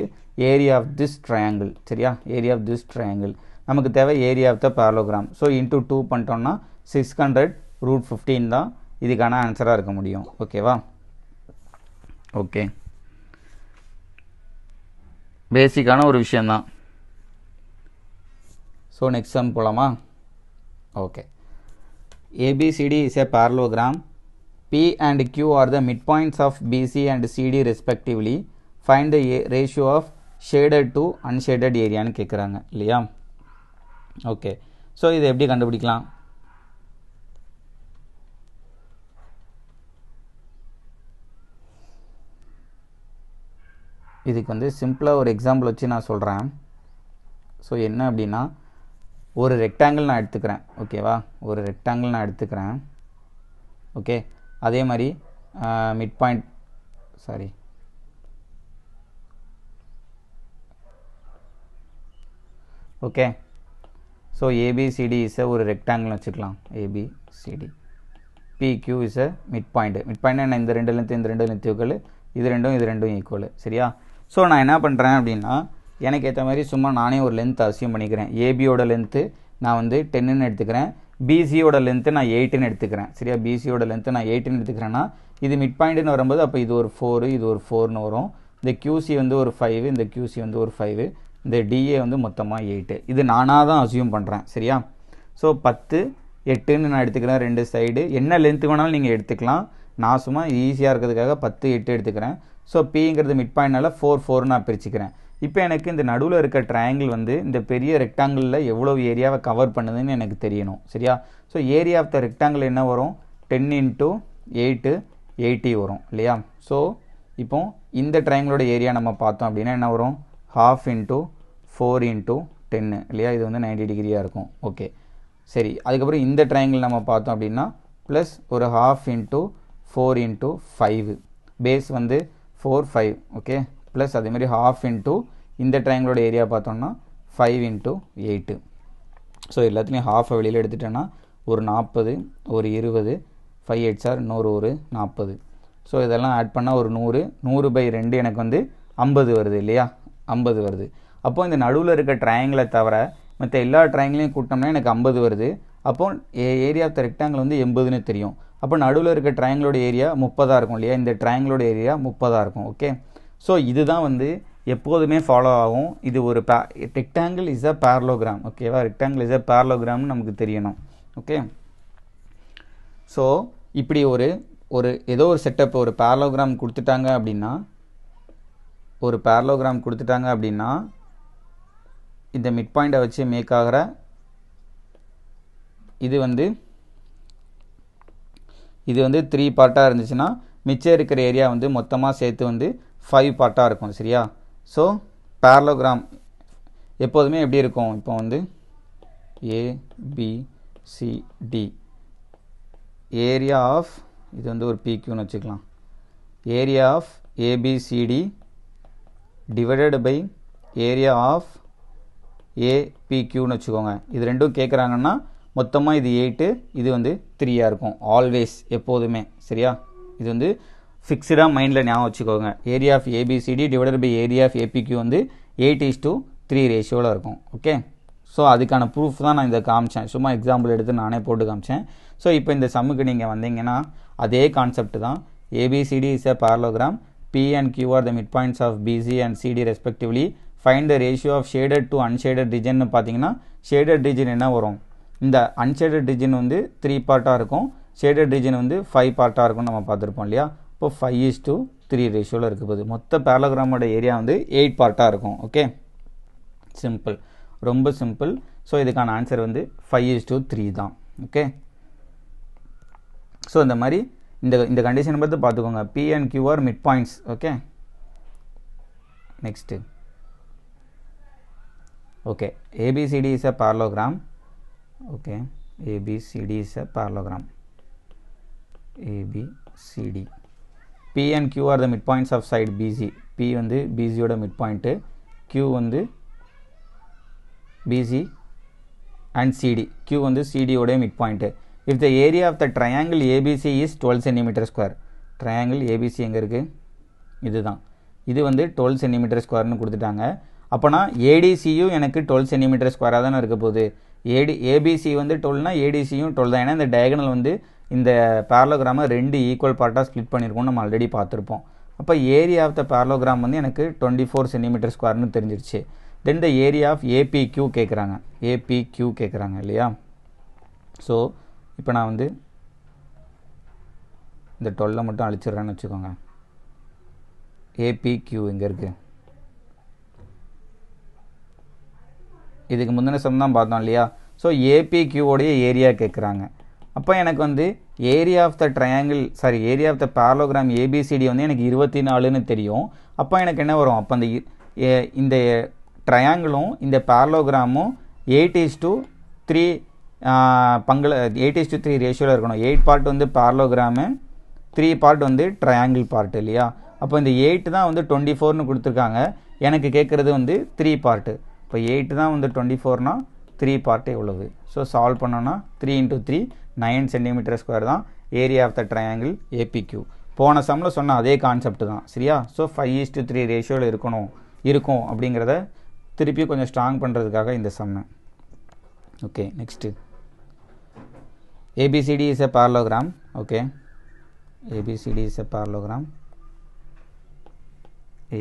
Speaker 1: ஏரியா ஆஃப் திஸ் ட்ரையாங்கிள் சரியா ஏரியா ஆஃப் திஸ் ட்ரையாங்கிள் நமக்கு தேவை area of the parallelogram so into two பண்ணிட்டோம்னா சிக்ஸ் ஹண்ட்ரட் ரூட் ஃபிஃப்டீன் தான் இதுக்கான ஆன்சராக இருக்க முடியும் ஓகேவா ஓகே பேசிக்கான ஒரு விஷயந்தான் ஸோ நெக்ஸ்ட் சம் போகலாமா okay ABCD is a parallelogram P and Q are the mid points of BC and CD respectively find the ratio of shaded to unshaded ஏரியான்னு கேட்குறாங்க இல்லையா ஓகே ஸோ இதை எப்படி கண்டுபிடிக்கலாம் இதுக்கு வந்து சிம்பிளாக ஒரு எக்ஸாம்பிள் வச்சு நான் சொல்கிறேன் ஸோ என்ன அப்படின்னா ஒரு ரெக்டாங்கிள் நான் எடுத்துக்கிறேன் ஓகேவா ஒரு ரெக்டாங்கிள் நான் எடுத்துக்கிறேன் ஓகே அதே மாதிரி mid point sorry okay so ABCD is a ஒரு ரெக்டாங்கிள் வச்சுக்கலாம் ABCD PQ is a mid point mid point என்ன இந்த ரெண்டு லென்த்து இந்த ரெண்டு லென்த்துக்கள் இது ரெண்டும் இது ரெண்டும் ஈக்குவல் சரியா ஸோ நான் என்ன பண்ணுறேன் அப்படின்னா எனக்கு ஏற்ற மாதிரி சும்மா நானே ஒரு லென்த் அசியம் பண்ணிக்கிறேன் ஏபியோட லென்த்து நான் வந்து டென்னுன்னு எடுத்துக்கிறேன் பிசியோட லென்த்து நான் எயிட்டுன்னு எடுத்துக்கிறேன் சரியா பிசியோட லென்த்து நான் எயிட்டுன்னு எடுத்துக்கிறேன்னா இது மிட் பாயிண்ட்னு வரும்போது அப்போ இது ஒரு ஃபோரு இது ஒரு ஃபோர்னு வரும் இந்த கியூசி வந்து ஒரு ஃபைவ் இந்த கியூசி வந்து ஒரு ஃபைவ் இந்த டிஏ வந்து மொத்தமாக எயிட்டு இது நானாக தான் அசியூம் பண்ணுறேன் சரியா ஸோ பத்து எட்டுன்னு நான் எடுத்துக்கிறேன் ரெண்டு சைடு என்ன லென்த்து வேணாலும் நீங்கள் எடுத்துக்கலாம் நான் சும்மா ஈஸியாக இருக்கிறதுக்காக பத்து எட்டு எடுத்துக்கிறேன் ஸோ பிங்கிறது மிட் பாயிண்ட்னால ஃபோர் ஃபோர் நான் பிரிச்சுக்கிறேன் இப்போ எனக்கு இந்த நடுவில் இருக்க ட்ரையாங்கிள் வந்து இந்த பெரிய ரெக்டாங்கிளில் எவ்வளோ ஏரியாவை கவர் பண்ணுதுன்னு எனக்கு தெரியணும் சரியா so area of the rectangle என்ன வரும் டென் இன்ட்டு எயிட்டு எயிட்டி வரும் இல்லையா ஸோ இப்போ இந்த ட்ரையாங்கிளோட ஏரியா நம்ம பார்த்தோம் அப்படின்னா என்ன வரும் ஹாஃப் இன்ட்டு ஃபோர் இன்ட்டு டென்னு இல்லையா இது வந்து நைன்டி டிகிரியாக இருக்கும் ஓகே சரி அதுக்கப்புறம் இந்த ட்ரையாங்கிள் நம்ம பார்த்தோம் அப்படின்னா ப்ளஸ் ஒரு half into four into five base வந்து ஃபோர் ஃபைவ் ஓகே ப்ளஸ் அதேமாதிரி ஹாஃப் இன்ட்டு இந்த ட்ரையாங்கிளோட ஏரியா பார்த்தோம்னா ஃபைவ் இன்ட்டு எயிட்டு ஸோ எல்லாத்துலேயும் ஹாஃபை வெளியில் எடுத்துட்டேன்னா ஒரு நாற்பது ஒரு இருபது ஃபைவ் எயிட் சார் நூறு ஒரு நாற்பது ஸோ இதெல்லாம் ஆட் பண்ணால் ஒரு நூறு நூறு பை ரெண்டு எனக்கு வந்து ஐம்பது வருது இல்லையா ஐம்பது வருது அப்போது இந்த நடுவில் இருக்க ட்ரையாங்கிளை தவிர மற்ற எல்லா ட்ரையாங்கிளையும் கூட்டோம்னா எனக்கு ஐம்பது வருது அப்போ ஏரியா ஆஃப் த ரெக்டாங்கிள் வந்து எண்பதுன்னு தெரியும் அப்போ நடுவில் இருக்க ட்ரையாங்கிளோட ஏரியா முப்பதாக இருக்கும் இல்லையா இந்த ட்ரையாங்கிளோட ஏரியா முப்பதாக இருக்கும் ஓகே ஸோ இதுதான் வந்து எப்போதுமே ஃபாலோ ஆகும் இது ஒரு பே ரெக்டாங்கிள் இஸ் அ பேரலோகிராம் ஓகேவா ரெக்டாங்கிள் இஸ் அ பேரலோகிராம்னு நமக்கு தெரியணும் ஓகே ஸோ இப்படி ஒரு ஒரு ஏதோ ஒரு செட்டப் ஒரு பேரலோகிராம் கொடுத்துட்டாங்க அப்படின்னா ஒரு பேரலோகிராம் கொடுத்துட்டாங்க அப்படின்னா இந்த மிட் பாயிண்ட்டை வச்சு மேக் ஆகிற இது வந்து இது வந்து த்ரீ பார்ட்டாக இருந்துச்சுன்னா மிச்சம் இருக்கிற ஏரியா வந்து மொத்தமாக சேர்த்து வந்து ஃபைவ் பார்ட்டாக இருக்கும் சரியா ஸோ பேரலோகிராம் எப்போதுமே எப்படி இருக்கும் இப்போ வந்து A B C D area of இது வந்து ஒரு பிக்யூன்னு வச்சுக்கலாம் area of ABCD divided by area of ஏபிக்யூன்னு வச்சுக்கோங்க இது ரெண்டும் கேட்குறாங்கன்னா மொத்தமாக இது எயிட்டு இது வந்து த்ரீயாக இருக்கும் ஆல்வேஸ் எப்போதுமே சரியா இது வந்து ஃபிக்ஸ்டாக மைண்டில் ஞாபகம் வச்சுக்கோங்க area of ABCD divided by area of APQ வந்து எயிட் இஸ் டூ த்ரீ ரேஷியோவில் இருக்கும் ஓகே ஸோ அதுக்கான ப்ரூஃப் தான் நான் இதை காமிச்சேன் சும்மா எக்ஸாம்பிள் எடுத்து நானே போட்டு காமிச்சேன் ஸோ இப்போ இந்த சம்முக்கு நீங்கள் வந்தீங்கன்னா அதே கான்செப்ட் தான் ABCD is a parallelogram P and Q are the mid points of BC and CD respectively find the ratio of shaded to unshaded region பார்த்தீங்கன்னா ஷேடட் ரீஜன் என்ன வரும் இந்த அன்ஷேடட் ரிஜின் வந்து த்ரீ பார்ட்டாக இருக்கும் ஷேடட் ரிஜின் வந்து ஃபைவ் பார்ட்டாக இருக்கும்னு நம்ம பார்த்துருப்போம் இல்லையா இப்போ ஃபைவ் இஸ் டூ த்ரீ ரேஷியோவில் இருக்க போகுது மொத்த பேலோகிராமோட ஏரியா வந்து எயிட் பார்ட்டாக இருக்கும் ஓகே சிம்பிள் ரொம்ப சிம்பிள் ஸோ இதுக்கான ஆன்சர் வந்து ஃபைவ் இஸ் டூ த்ரீ தான் ஓகே ஸோ இந்த மாதிரி இந்த இந்த கண்டிஷனை பார்த்து பார்த்துக்கோங்க P and QR mid points okay next okay ABCD is a parallelogram okay abcd is a parallelogram abcd p and q are the midpoints of side bg p வந்து bg ஓட midpoint q வந்து bg and cd q வந்து cd ஓட midpoint if the area of the triangle abc is 12 cm square triangle abc எங்க இருக்கு இதுதான் இது வந்து 12 cm ஸ்கொயர்னு கொடுத்துட்டாங்க அப்போனா ஏடிசியும் எனக்கு 12 சென்டிமீட்டர் ஸ்கொயராக தானே இருக்க ஏடி ஏபிசி வந்து டுவெல்னா ஏடிசியும் டுவெல் தான் ஏன்னா இந்த டயகனல் வந்து இந்த பேரலோகிராமை ரெண்டு ஈக்குவல் பார்ட்டாக ஸ்ப்ளிட் பண்ணியிருக்கோம் நம்ம ஆல்ரெடி பார்த்துருப்போம் அப்போ ஏரியா ஆஃப் த பேரலோகிராம் வந்து எனக்கு டுவெண்ட்டி ஃபோர் சென்டிமீட்டர் ஸ்கொயர்னு தெரிஞ்சிருச்சு then the area of APQ கேட்குறாங்க ஏபிக்யூ கேட்குறாங்க இல்லையா ஸோ இப்போ நான் வந்து இந்த டுவெல்லை மட்டும் அழிச்சிடுறேன்னு வச்சுக்கோங்க ஏபிக்யூ இங்கே இருக்குது இதுக்கு முந்தின சம் தான் பார்த்தோம் இல்லையா ஸோ ஏபிக்யூவோடைய ஏரியா கேட்குறாங்க அப்போ எனக்கு வந்து area of the triangle sorry area of the parallelogram ABCD வந்து எனக்கு இருபத்தி நாலுன்னு தெரியும் அப்போ எனக்கு என்ன வரும் அப்போ அந்த இந்த ட்ரையாங்கிளும் இந்த பேரலோகிராமும் எயிட் இஸ் டூ த்ரீ பங்கில் எயிட் இஸ் டூ த்ரீ ரேஷியோவில் இருக்கணும் எயிட் பார்ட் வந்து பேரலோகிராமு த்ரீ பார்ட் வந்து ட்ரையாங்கிள் பார்ட் இல்லையா அப்போ இந்த எயிட் தான் வந்து டுவெண்ட்டி ஃபோர்னு கொடுத்துருக்காங்க எனக்கு கேட்குறது வந்து த்ரீ பார்ட்டு இப்போ எயிட்டு தான் வந்து டுவெண்ட்டி ஃபோர்னால் த்ரீ பார்ட்டே உள்ளது ஸோ சால்வ் பண்ணோன்னா three into three nine centimetre square தான் area of the triangle APQ போன சம்மில் சொன்ன அதே கான்செப்ட் தான் சரியா so five is to three ரேஷியோவில் இருக்கணும் இருக்கும் அப்படிங்கிறத திருப்பி கொஞ்சம் ஸ்ட்ராங் பண்ணுறதுக்காக இந்த sum okay next ABCD is a parallelogram okay ABCD is a parallelogram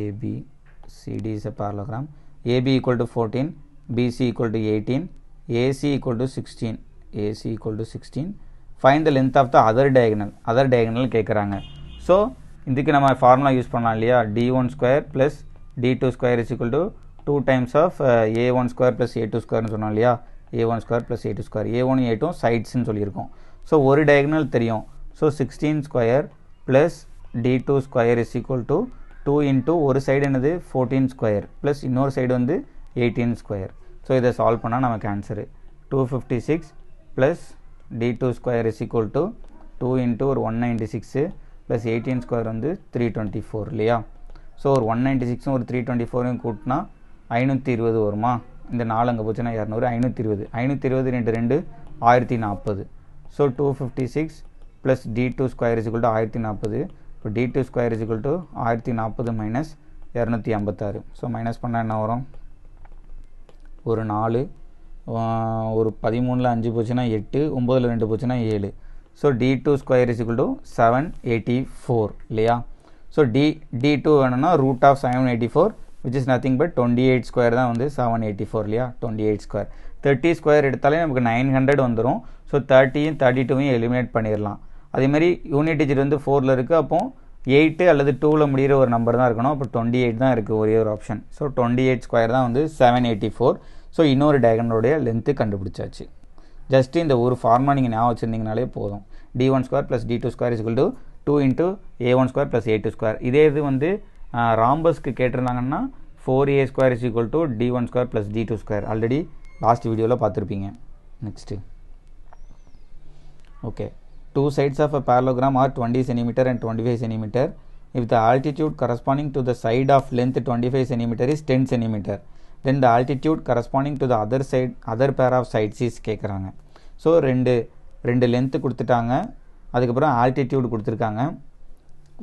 Speaker 1: ABCD is a parallelogram AB equal to 14, BC equal to 18, AC equal to 16, AC equal to 16. Find the length of the other diagonal, other diagonal கேட்குறாங்க ஸோ இதுக்கு நம்ம ஃபார்முலா யூஸ் பண்ணலாம் இல்லையா D one square plus D two square is equal to two times of A one square plus A two square சொன்னோம் இல்லையா A one square plus A two square A one A சைட்ஸ்னு சொல்லியிருக்கோம் ஸோ ஒரு டயக்னல் தெரியும் so sixteen square plus D two square is equal two into ஒரு சைடு என்னது ஃபோர்டீன் ஸ்கொயர் ப்ளஸ் இன்னொரு சைடு வந்து எயிட்டீன் ஸ்கொயர் ஸோ இதை சால்வ் பண்ணால் நமக்கு answer two fifty six plus D two square is equal to two into ஒரு one ninety six plus eighteen square வந்து த்ரீ டுவெண்ட்டி ஃபோர் இல்லையா ஸோ ஒரு ஒன் நைன்ட்டி சிக்ஸும் ஒரு த்ரீ டுவெண்ட்டி ஃபோரையும் கூட்டினா ஐநூற்றி இருபது வருமா இந்த நாலு அங்கே போச்சுன்னா இரநூறு ஐநூற்றி இருபது ஐநூற்றி இருபது ரெண்டு ரெண்டு ஆயிரத்தி நாற்பது so two fifty six plus D two square is equal to ஆயிரத்தி நாற்பது இப்போ D two square equal to ஆயிரத்தி நாற்பது மைனஸ் இரநூத்தி ஐம்பத்தாறு ஸோ மைனஸ் பண்ணால் என்ன வரும் ஒரு நாலு ஒரு பதிமூணில் அஞ்சு போச்சுன்னா எட்டு ஒம்பதில் ரெண்டு போச்சுன்னா ஏழு so D two square equal to seven eighty four இல்லையா ஸோ டி டி டூ வேணும்னா root of seven eighty four which is nothing but twenty eight square தான் வந்து செவன் எயிட்டி ஃபோர் இல்லையா twenty eight square thirty square எடுத்தாலே நமக்கு நைன் ஹண்ட்ரட் வந்துடும் ஸோ தேர்ட்டியும் தேர்ட்டி டூவையும் எலிமினேட் பண்ணிடலாம் அதேமாதிரி யூனிட் டிஜிட் வந்து ஃபோரில் இருக்குது அப்போ எயிட்டு அல்லது டூவில் முடிகிற ஒரு நம்பர் தான் இருக்கணும் அப்போ டுவெண்ட்டி எயிட் தான் இருக்குது ஒரே ஒரு option so twenty eight square தான் வந்து செவன் எயிட்டி ஃபோர் ஸோ இன்னொரு டயகனோடைய லென்த்து கண்டுபிடிச்சாச்சு ஜஸ்ட் இந்த ஒரு ஃபார்மாக நீங்கள் ஞாபகம் வச்சுருந்தீங்கனாலே போதும் D one square plus D two square is equal to two into A one square plus A two square இதே இது வந்து ராம்பஸ்க்கு கேட்டிருந்தாங்கன்னா four A square is equal to D one square plus D two square already last வீடியோவில் பார்த்துருப்பீங்க next okay two sides of a parallelogram are 20 centimeter and 25 centimeter if the altitude corresponding to the side of length 25 centimeter is 10 centimeter then the altitude corresponding to the other side other pair of sides is கேட்குறாங்க ஸோ ரெண்டு ரெண்டு லென்த்து கொடுத்துட்டாங்க அதுக்கப்புறம் ஆல்டிடியூட் கொடுத்துருக்காங்க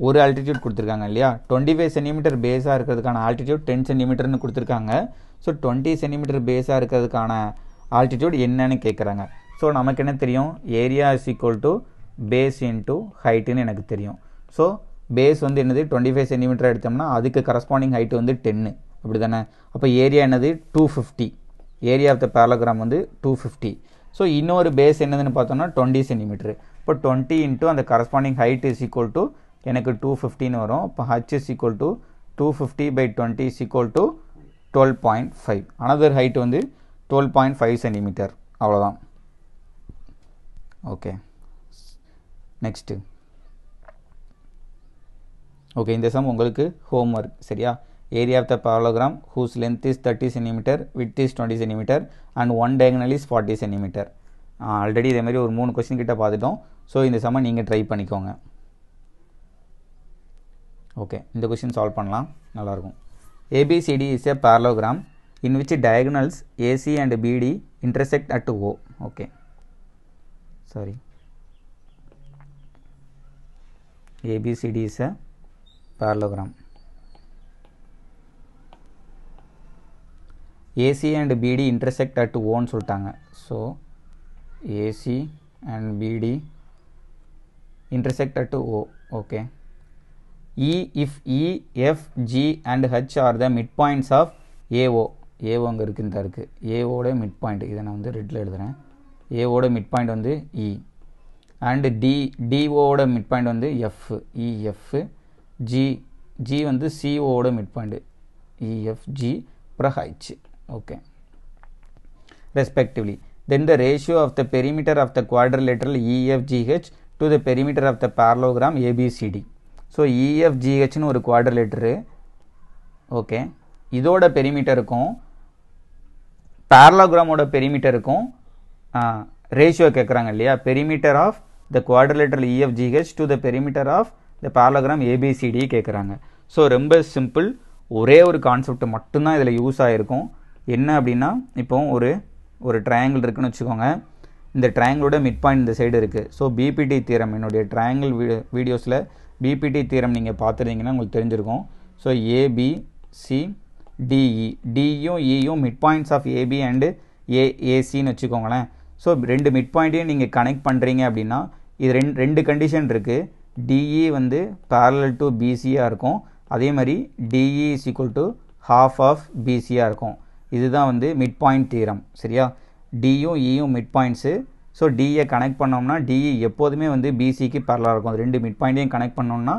Speaker 1: ஒரு ஆல்டிடியூட் கொடுத்துருக்காங்க இல்லையா டுவெண்ட்டி ஃபைவ் சென்டிமீட்டர் பேஸாக இருக்கிறதுக்கான ஆல்டிடியூட் டென் சென்டிமீட்டர்னு கொடுத்துருக்காங்க ஸோ டுவெண்ட்டி சென்டிமீட்டர் பேஸாக இருக்கிறதுக்கான ஆல்டிடியூட் என்னன்னு கேட்குறாங்க ஸோ நமக்கு என்ன தெரியும் area is equal to base height ஹைட்டுன்னு எனக்கு தெரியும் ஸோ பேஸ் வந்து என்னது 25 ஃபைவ் சென்டிமீட்டர் எடுத்தோம்னா அதுக்கு கரஸ்பாண்டிங் height வந்து டென்னு அப்படி தானே அப்போ ஏரியா என்னது two area area of the வந்து டூ ஃபிஃப்டி ஸோ இன்னொரு பேஸ் என்னதுன்னு பார்த்தோம்னா டுவெண்ட்டி சென்டிமீட்ரு இப்போ டுவெண்ட்டி இன்ட்டு அந்த corresponding height is equal to எனக்கு டூ ஃபிஃப்டின்னு வரும் இப்போ h is equal to two fifty by twenty is equal to twelve point five another height வந்து twelve point five centimetre okay next okay இந்த சம் உங்களுக்கு ஹோம் ஒர்க் சரியா area of the parallelogram whose length is thirty centimetre width is twenty centimetre and one diagonal is forty centimetre already இதே மாதிரி ஒரு மூணு கொஸ்டின் கிட்ட பார்த்துட்டோம் ஸோ இந்த சம்மை நீங்கள் ட்ரை பண்ணிக்கோங்க ஓகே இந்த கொஸ்டின் சால்வ் பண்ணலாம் நல்லாயிருக்கும் ABCD is a parallelogram in which diagonals AC and BD intersect at O okay sorry ABCD is a parallelogram. AC and BD intersect at O 1 சொல்லிட்டாங்க so AC and BD intersect at O okay. E if E, F, G and H are the midpoints of AO AO அங்கே இருக்குன்னு தான் இருக்குது midpoint. மிட் பாயிண்ட் இதை நான் வந்து ரெட்டில் எழுதுகிறேன் ஏஓட மிட் பாயிண்ட் வந்து E and D O midpoint வந்து E, F, ஜி ஜி வந்து midpoint, மிட் F, இஎஃப்ஜி அப்புறம் H okay respectively then the ratio of the perimeter of the quadrilateral H to the perimeter of the parallelogram G, so இஎஃப்ஜிஹெச்னு ஒரு quadrilateral, ஓகே இதோட பெரிமீட்டருக்கும் பேரலோகிராமோட இருக்கும் ரேஷியோ கேட்குறாங்க இல்லையா perimeter of the quadrilateral EFGH to the perimeter of the parallelogram ABCD கேட்குறாங்க ஸோ ரொம்ப சிம்பிள் ஒரே ஒரு கான்செப்ட் மட்டும்தான் இதில் யூஸ் ஆகிருக்கும் என்ன அப்படின்னா இப்போ ஒரு ஒரு ட்ரையாங்கிள் இருக்குன்னு வச்சுக்கோங்க இந்த ட்ரையாங்கிளோட மிட் பாயிண்ட் இந்த சைடு இருக்குது ஸோ பிபிடி தீரம் என்னுடைய ட்ரையாங்கிள் வீ வீடியோஸில் பிபிடி தீரம் நீங்கள் பார்த்துருந்தீங்கன்னா உங்களுக்கு தெரிஞ்சிருக்கும் ஸோ ஏபிசி டிஇ டியும் இயும் mid points of AB and ஏசின்னு வச்சுக்கோங்களேன் ஸோ ரெண்டு மிட் பாயிண்ட்டையும் நீங்கள் கனெக்ட் பண்ணுறீங்க அப்படின்னா இது ரெண்டு ரெண்டு கண்டிஷன் இருக்குது டிஇ வந்து பேரலல் டு பிசியாக இருக்கும் அதே மாதிரி DE is equal to half of பிசியாக இருக்கும் இதுதான் வந்து மிட் பாயிண்ட் தீரம் சரியா டியும் இயும் midpoints so DA connect பண்ணோம்னா டிஇ e எப்போதுமே வந்து பிசிக்கு பேரலாக இருக்கும் அது ரெண்டு மிட் பாயிண்ட்டையும் கனெக்ட் பண்ணோம்னா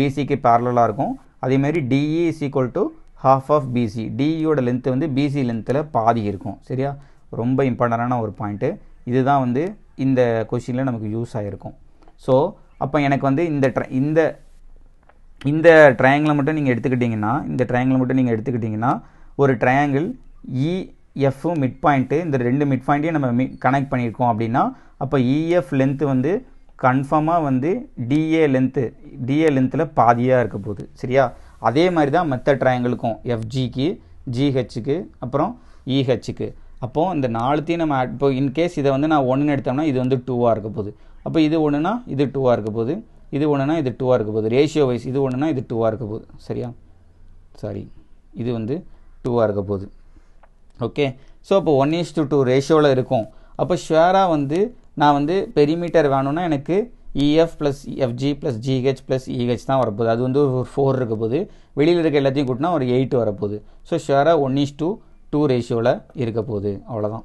Speaker 1: பிசிக்கு பேரலாக இருக்கும் அதேமாரி DE is equal to half of BC டிஇயோட லென்த்து வந்து பிசி லென்த்தில் பாதி இருக்கும் சரியா ரொம்ப இம்பார்ட்டண்டான ஒரு பாயிண்ட்டு இதுதான் வந்து இந்த கொஷினில் நமக்கு யூஸ் ஆகிருக்கும் ஸோ அப்போ எனக்கு வந்து இந்த இந்த இந்த ட்ரையாங்கிளை மட்டும் நீங்கள் எடுத்துக்கிட்டிங்கன்னா இந்த ட்ரையாங்கிளை மட்டும் நீங்கள் எடுத்துக்கிட்டிங்கன்னா ஒரு ட்ரையாங்கிள் இஎஃப் மிட் பாயிண்ட்டு இந்த ரெண்டு மிட் பாயிண்ட்டையும் நம்ம மி கனெக்ட் பண்ணியிருக்கோம் அப்படின்னா அப்போ இஎஃப் லென்த்து வந்து கன்ஃபார்மாக வந்து டிஏ லென்த்து டிஏ லென்த்தில் பாதியாக இருக்க போகுது சரியா அதே மாதிரி தான் மற்ற ட்ரையாங்கிளுக்கும் எஃப்ஜிக்கு ஜிஹெச்சுக்கு அப்புறம் இஹெச்சுக்கு e அப்போது இந்த நாலுத்தையும் நம்ம இப்போ இன்கேஸ் இதை வந்து நான் ஒன்று எடுத்தோம்னா இது வந்து டூவாக இருக்க போகுது அப்போ இது ஒன்றுனா இது டூவாக இருக்க போகுது இது ஒன்றுனா இது டூவாக இருக்க போகுது ரேஷியோ வைஸ் இது ஒன்றுனா இது டூவாக இருக்க போகுது சரியா சாரி இது வந்து டூவாக இருக்க போகுது ஓகே ஸோ இப்போ ஒன் இஸ் டூ டூ ரேஷியோவில் இருக்கும் அப்போ ஷுவராக வந்து நான் வந்து பெரிமீட்டர் வேணும்னா எனக்கு EF plus FG plus GH plus EH தான் வரப்போகுது அது வந்து ஒரு ஃபோர் இருக்க போகுது வெளியில் இருக்க எல்லாத்தையும் கூட்டினா ஒரு எயிட் வரப்போகுது ஸோ ஷுவராக ஒன் இஸ் டூ டூ ரேஷியோவில் இருக்க போகுது அவ்வளோதான்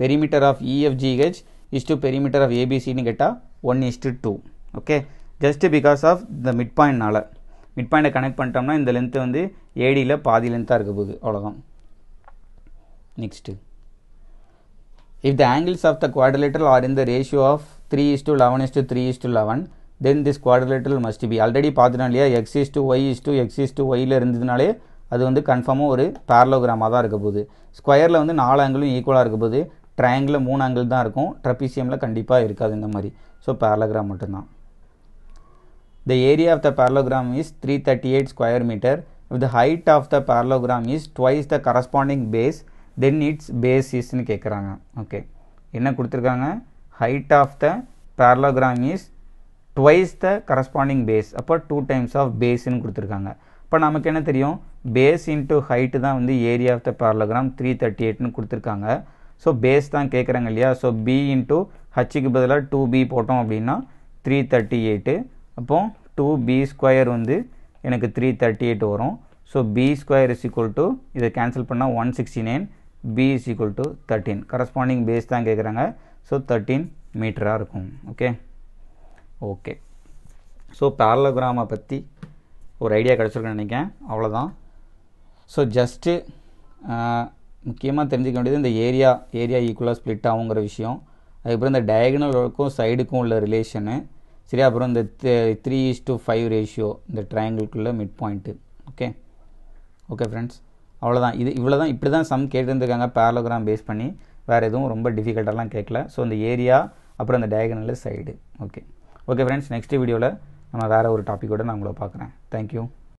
Speaker 1: perimeter of EFGH is to perimeter of ஏபிசின்னு கேட்டால் one is to two okay just because of இந்த மிட் பாயிண்ட்னால் மிட் பாயிண்ட்டை கனெக்ட் பண்ணிட்டோம்னா இந்த லென்த்து வந்து ஏடியில் பாதி லென்த்தாக இருக்க போகுது அவ்வளோதான் next if the angles of the quadrilateral are in the ratio of three is to eleven is to three is to eleven then this quadrilateral must be already பார்த்துட்டோம் x is to Y is to X is to ஒயில் இருந்ததுனாலே அது வந்து கன்ஃபார்மாக ஒரு பேரலோகிராமாக தான் இருக்க போகுது ஸ்கொயரில் வந்து நாலு ஆங்கிளும் ஈக்குவலாக இருக்க போது ட்ரையாங்கிளில் மூணு ஆங்கிள் தான் இருக்கும் ட்ரப்பீசியமில் கண்டிப்பாக இருக்காது இந்த மாதிரி ஸோ பேரலோகிராம் மட்டும்தான் the area of the parallelogram is three thirty eight square metre if the height of the parallelogram is twice the corresponding base then its base இஸ்ன்னு கேட்குறாங்க ஓகே என்ன கொடுத்துருக்காங்க height of the parallelogram is twice the corresponding base அப்போ டூ டைம்ஸ் ஆஃப் பேஸ்ன்னு கொடுத்துருக்காங்க இப்போ நமக்கு என்ன தெரியும் பேஸ் இன்ட்டு ஹைட்டு தான் வந்து area of the parallelogram three thirty எயிட்னு கொடுத்துருக்காங்க ஸோ பேஸ் தான் கேட்குறாங்க இல்லையா ஸோ பி இன்ட்டு ஹச்சுக்கு பதிலாக டூ பி போட்டோம் அப்படின்னா த்ரீ தேர்ட்டி எயிட்டு அப்போ டூ பி ஸ்கொயர் வந்து எனக்கு த்ரீ தேர்ட்டி எயிட் வரும் so b square is equal to இதை கேன்சல் பண்ணால் one sixty nine b is equal to thirteen corresponding base தான் கேட்குறாங்க ஸோ தேர்ட்டீன் மீட்டராக இருக்கும் ஓகே ஓகே ஸோ பேரலோகிராமை பற்றி ஒரு ஐடியா கிடச்சிருக்குன்னு நினைக்கிறேன் அவ்வளோதான் ஸோ ஜஸ்ட்டு முக்கியமாக தெரிஞ்சுக்க வேண்டியது இந்த ஏரியா ஏரியா ஈக்குவலாக ஸ்ப்ளிட் ஆகுங்கிற விஷயம் அதுக்கப்புறம் இந்த டயகனலுக்கும் சைடுக்கும் உள்ள ரிலேஷனு சரி அப்புறம் இந்த three is to five ratio இந்த ட்ரையாங்கிள்குள்ளே midpoint okay okay friends அவ்வளோதான் இது இவ்வளோ தான் இப்படி தான் சம் கேட்டுருந்துருக்காங்க பேரலோகிராம் பேஸ் பண்ணி வேறு எதுவும் ரொம்ப டிஃபிகல்ட்டாலாம் கேட்கல ஸோ இந்த ஏரியா அப்புறம் இந்த diagonal side okay okay friends next வீடியோவில் நான் வேறு ஒரு டாப்பிக்கோடு நான் உங்களை பார்க்குறேன் தேங்க்யூ